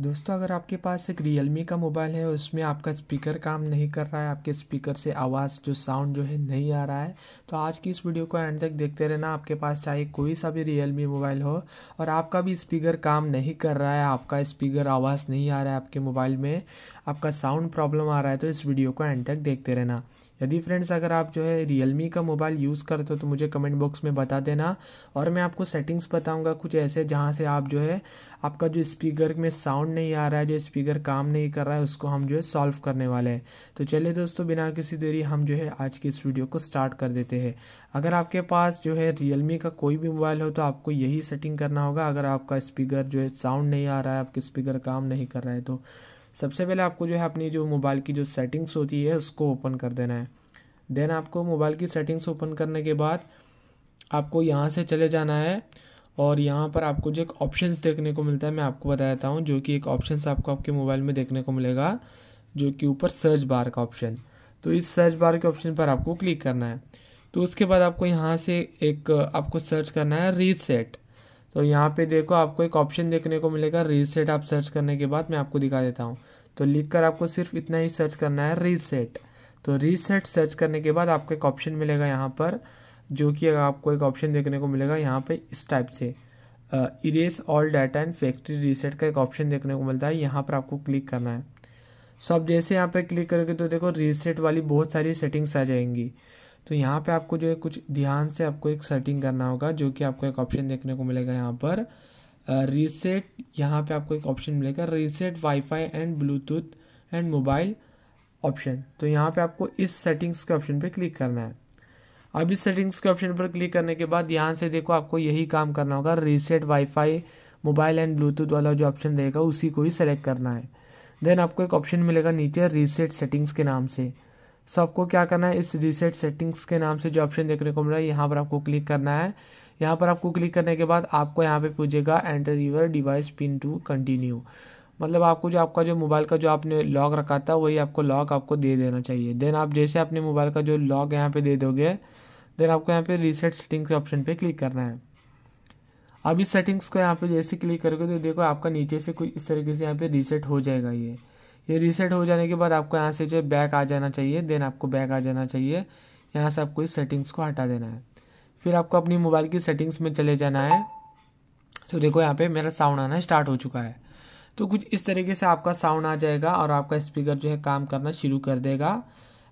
दोस्तों अगर आपके पास एक रियलमी का मोबाइल है उसमें आपका स्पीकर काम नहीं कर रहा है आपके स्पीकर से आवाज़ जो साउंड जो है नहीं आ रहा है तो आज की इस वीडियो को एंड तक देखते रहना आपके पास चाहे कोई सा भी रियलमी मोबाइल हो और आपका भी स्पीकर काम नहीं कर रहा है आपका स्पीकर आवाज़ नहीं आ रहा है आपके मोबाइल में आपका साउंड प्रॉब्लम आ रहा है तो इस वीडियो को एंड तक देखते रहना यदि फ्रेंड्स अगर आप जो है रियलमी का मोबाइल यूज़ करते हो तो मुझे कमेंट बॉक्स में बता देना और मैं आपको सेटिंग्स बताऊँगा कुछ ऐसे जहाँ से आप जो है आपका जो स्पीकर में साउंड साउंड नहीं आ रहा है जो स्पीकर काम नहीं कर रहा है उसको हम जो है सॉल्व करने वाले हैं तो चलिए दोस्तों बिना किसी देरी हम जो है आज की इस वीडियो को स्टार्ट कर देते हैं अगर आपके पास जो है रियलमी का कोई भी मोबाइल हो तो आपको यही सेटिंग करना होगा अगर आपका स्पीकर जो है साउंड नहीं आ रहा है आपके स्पीकर काम नहीं कर रहा है तो सबसे पहले आपको जो है अपनी जो मोबाइल की जो सेटिंग्स होती है उसको ओपन कर देना है देन आपको मोबाइल की सेटिंग्स ओपन करने के बाद आपको यहाँ से चले जाना है और यहाँ पर आपको जो एक ऑप्शन देखने को मिलता है मैं आपको बता देता हूँ जो कि एक ऑप्शन आपको आपके मोबाइल में देखने को मिलेगा जो कि ऊपर सर्च बार का ऑप्शन तो इस सर्च बार के ऑप्शन पर आपको क्लिक करना है तो उसके बाद आपको यहाँ से एक आपको सर्च करना है रीसेट तो यहाँ पे देखो आपको एक ऑप्शन देखने को मिलेगा रीसेट आप सर्च करने के बाद मैं आपको दिखा देता हूँ तो लिख कर आपको सिर्फ इतना ही सर्च करना है रीसेट तो रीसेट सर्च करने के बाद आपको एक ऑप्शन मिलेगा यहाँ पर जो कि आपको एक ऑप्शन देखने को मिलेगा यहाँ पे इस टाइप से erase all data and factory reset का एक ऑप्शन देखने को मिलता है यहाँ पर आपको क्लिक करना है सो so, आप जैसे यहाँ पे क्लिक करोगे तो देखो रीसेट वाली बहुत सारी सेटिंग्स आ जाएंगी तो यहाँ पे आपको जो है कुछ ध्यान से आपको एक सेटिंग करना होगा जो कि आपको एक ऑप्शन देखने को मिलेगा यहाँ पर रीसेट यहाँ पे आपको एक ऑप्शन मिलेगा reset WiFi and Bluetooth and mobile option तो यहाँ पे आपको इस सेटिंग्स के ऑप्शन पे क्लिक करना है अब इस सेटिंग्स के ऑप्शन पर क्लिक करने के बाद यहाँ से देखो आपको यही काम करना होगा reset WiFi mobile and Bluetooth वाला जो ऑप्शन रहेगा उसी को ही सेलेक्ट करना है देन आपको एक ऑप्शन मिलेगा नीचे रीसेट सेटिंग्स के नाम से सो आपको क्या करना है इस रीसेट सेटिंग्स के नाम से जो ऑप्शन देखने को मिल रहा है यहाँ पर आपको क्लिक करना है यहाँ पर आपको क्लिक करने के बाद आपको यहाँ पे पूछेगा enter your device PIN to continue मतलब आपको जो आपका जो मोबाइल का जो आपने लॉक रखा था वही आपको लॉक आपको दे देना चाहिए देन आप जैसे अपने मोबाइल का जो लॉक यहाँ पे दे दोगे देन आपको यहाँ पे रीसेट सेटिंग्स के ऑप्शन पे क्लिक करना है अब इस सेटिंग्स को यहाँ पे जैसे क्लिक करोगे तो देखो आपका नीचे से कुछ इस तरीके से यहाँ पे रीसेट हो जाएगा ये ये रीसेट हो जाने के बाद आपको यहाँ से जो है बैक आ जाना चाहिए देन आपको बैक आ जाना चाहिए यहाँ से आपको इस सेटिंग्स को हटा देना है फिर आपको अपनी मोबाइल की सेटिंग्स में चले जाना है तो देखो यहाँ पे मेरा साउंड आना स्टार्ट हो चुका है तो कुछ इस तरीके से आपका साउंड आ जाएगा और आपका स्पीकर जो है काम करना शुरू कर देगा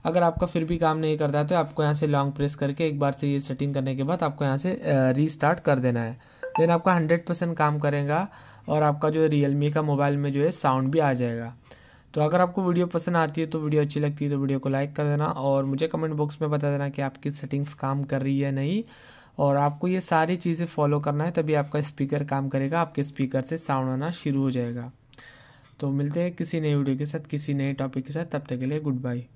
अगर आपका फिर भी काम नहीं करता है तो आपको यहाँ से लॉन्ग प्रेस करके एक बार से ये सेटिंग करने के बाद आपको यहाँ से रीस्टार्ट कर देना है देन आपका हंड्रेड परसेंट काम करेगा और आपका जो रियलमी का मोबाइल में जो है साउंड भी आ जाएगा तो अगर आपको वीडियो पसंद आती है तो वीडियो अच्छी लगती है तो वीडियो को लाइक कर देना और मुझे कमेंट बॉक्स में बता देना कि आपकी सेटिंग्स काम कर रही है नहीं और आपको ये सारी चीज़ें फॉलो करना है तभी आपका स्पीकर काम करेगा आपके स्पीकर से साउंड आना शुरू हो जाएगा तो मिलते हैं किसी नए वीडियो के साथ किसी नए टॉपिक के साथ तब तक के लिए गुड बाई